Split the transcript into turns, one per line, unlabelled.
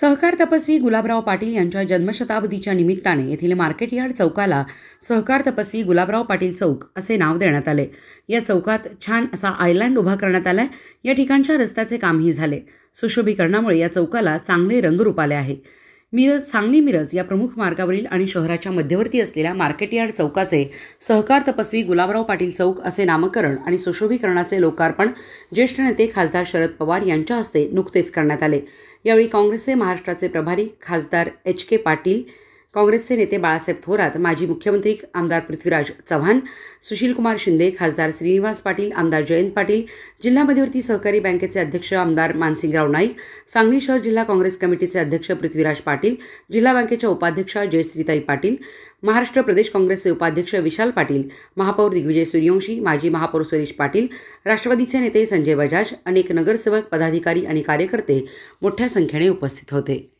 सहकार तपस्वी गुलाबराव पाटील यांच्या जन्मशताब्दीच्या निमित्ताने येथील मार्केटयार्ड चौकाला सहकार तपस्वी गुलाबराव पाटील चौक असे नाव देण्यात आले या चौकात छान असा आयलँड उभा करण्यात आलाय या ठिकाणच्या रस्त्याचे कामही झाले सुशोभीकरणामुळे या चौकाला चांगले रंगरूप आले आहे मिरज सांगली मिरज या प्रमुख मार्गावरील आणि शहराच्या मध्यवर्ती असलेल्या मार्केटयार्ड चौकाचे सहकार तपस्वी गुलाबराव पाटील चौक असे नामकरण आणि सुशोभीकरणाचे लोकार्पण ज्येष्ठ नेते खासदार शरद पवार यांच्या हस्ते नुकतेच करण्यात आले यावेळी काँग्रेसचे महाराष्ट्राचे प्रभारी खासदार एच के पाटील काँग्रेसचे नेते बाळासाहेब थोरात माजी मुख्यमंत्री आमदार पृथ्वीराज चव्हाण सुशीलकुमार शिंदे खासदार श्रीनिवास पाटील आमदार जयंत पाटील जिल्हा मध्यवर्ती सहकारी बँकेचे अध्यक्ष आमदार मानसिंगराव नाईक सांगली शहर जिल्हा काँग्रेस कमिटीचे अध्यक्ष पृथ्वीराज पाटील जिल्हा बँकेच्या उपाध्यक्ष जयश्रीताई पाटील महाराष्ट्र प्रदेश काँग्रेसचे उपाध्यक्ष विशाल पाटील महापौर दिग्विजय सूर्यवंशी माजी महापौर सुरेश पाटील राष्ट्रवादीचे नेते संजय बजाज अनेक नगरसेवक पदाधिकारी आणि कार्यकर्ते मोठ्या संख्येने उपस्थित होते